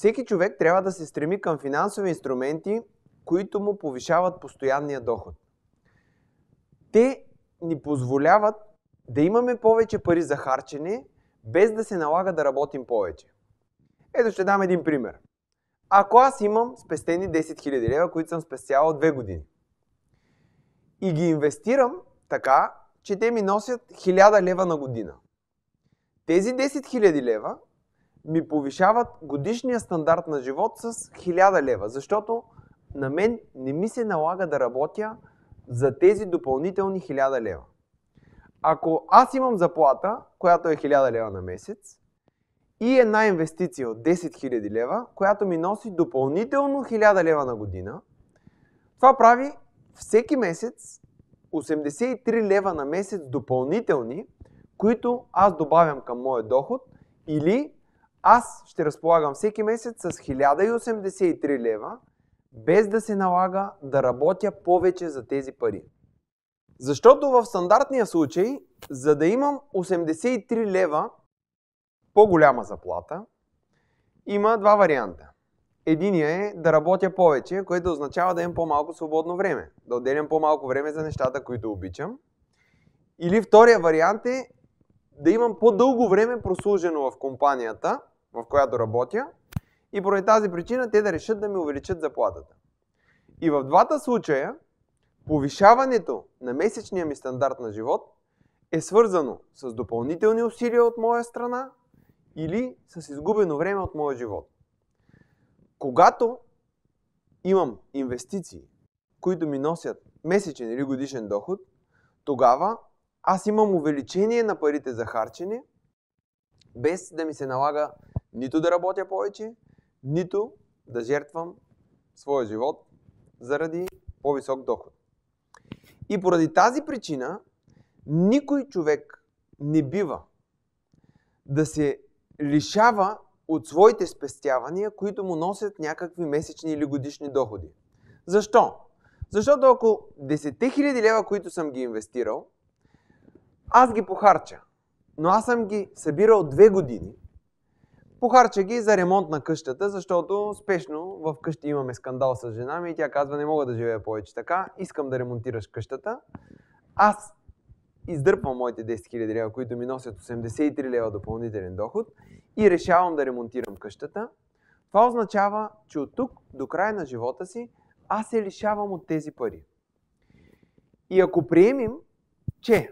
Всеки човек трябва да се стреми към финансови инструменти, които му повишават постоянния доход. Те ни позволяват да имаме повече пари за харчене, без да се налага да работим повече. Ето ще дам един пример. Ако аз имам спестени 10 000 лева, които съм спестявал от 2 години, и ги инвестирам така, че те ми носят 1000 лева на година. Тези 10 000 лева ми повишават годишния стандарт на живот с 1000 лева, защото на мен не ми се налага да работя за тези допълнителни 1000 лева. Ако аз имам заплата, която е 1000 лева на месец, и една инвестиция от 10 000 лева, която ми носи допълнително 1000 лева на година, това прави всеки месец 83 лева на месец допълнителни, които аз добавям към моя доход или аз ще разполагам всеки месец с 1083 лева, без да се налага да работя повече за тези пари. Защото в стандартния случай, за да имам 83 лева по-голяма заплата, има два варианта. Единия е да работя повече, което означава да имам по-малко свободно време, да отделям по-малко време за нещата, които обичам. Или втория вариант е да имам по-дълго време прослужено в компанията, в която работя и поради тази причина те да решат да ми увеличат заплатата. И в двата случая повишаването на месечния ми стандарт на живот е свързано с допълнителни усилия от моя страна или с изгубено време от моя живот. Когато имам инвестиции, които ми носят месечен или годишен доход, тогава аз имам увеличение на парите за харчене, без да ми се налага нито да работя повече, нито да жертвам своя живот заради по-висок доход. И поради тази причина никой човек не бива да се лишава от своите спестявания, които му носят някакви месечни или годишни доходи. Защо? Защото около 10 000 лева, които съм ги инвестирал, аз ги похарча. Но аз съм ги събирал две години – Похарча ги за ремонт на къщата, защото спешно в къщи имаме скандал с жена ми и тя казва, не мога да живея повече така, искам да ремонтираш къщата. Аз издърпвам моите 10 000 лева, които ми носят 83 лева допълнителен доход и решавам да ремонтирам къщата. Това означава, че от тук до края на живота си аз се лишавам от тези пари. И ако приемем, че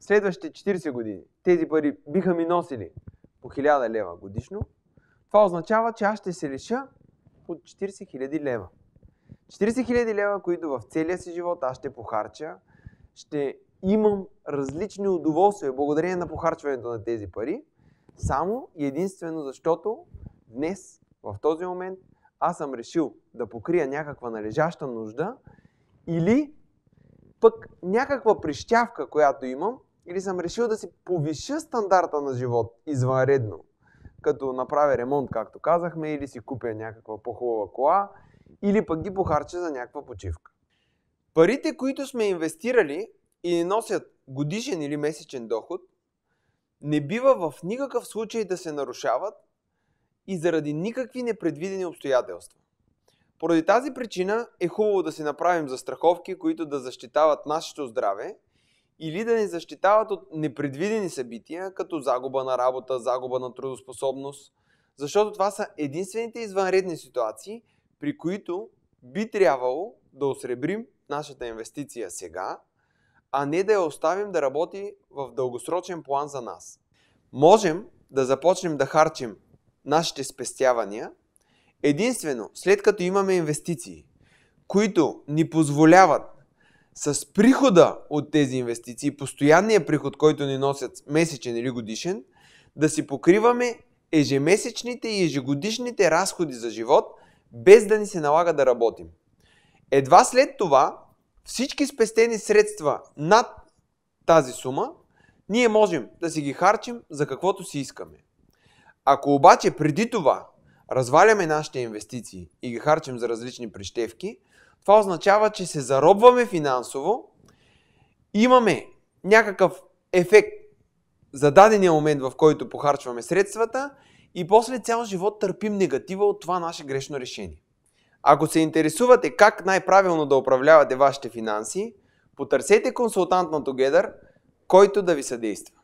следващите 40 години тези пари биха ми носили по 1000 лева годишно, това означава, че аз ще се лиша от 40 000 лева. 40 000 лева, които в целия си живот аз ще похарча, ще имам различни удоволствия благодарение на похарчването на тези пари, само и единствено защото днес, в този момент, аз съм решил да покрия някаква належаща нужда или пък някаква прищявка, която имам, или съм решил да си повиша стандарта на живот извънредно, като направя ремонт, както казахме, или си купя някаква по-хубава кола, или пък ги похарча за някаква почивка. Парите, които сме инвестирали и не носят годишен или месечен доход, не бива в никакъв случай да се нарушават и заради никакви непредвидени обстоятелства. Поради тази причина е хубаво да си направим застраховки, които да защитават нашето здраве – или да ни защитават от непредвидени събития, като загуба на работа, загуба на трудоспособност, защото това са единствените извънредни ситуации, при които би трябвало да осребрим нашата инвестиция сега, а не да я оставим да работи в дългосрочен план за нас. Можем да започнем да харчим нашите спестявания единствено след като имаме инвестиции, които ни позволяват с прихода от тези инвестиции, постоянния приход, който ни носят месечен или годишен, да си покриваме ежемесечните и ежегодишните разходи за живот, без да ни се налага да работим. Едва след това, всички спестени средства над тази сума, ние можем да си ги харчим за каквото си искаме. Ако обаче преди това разваляме нашите инвестиции и ги харчим за различни прищевки, това означава, че се заробваме финансово, имаме някакъв ефект за дадения момент, в който похарчваме средствата и после цял живот търпим негатива от това наше грешно решение. Ако се интересувате как най-правилно да управлявате вашите финанси, потърсете консултант на Together, който да ви съдейства.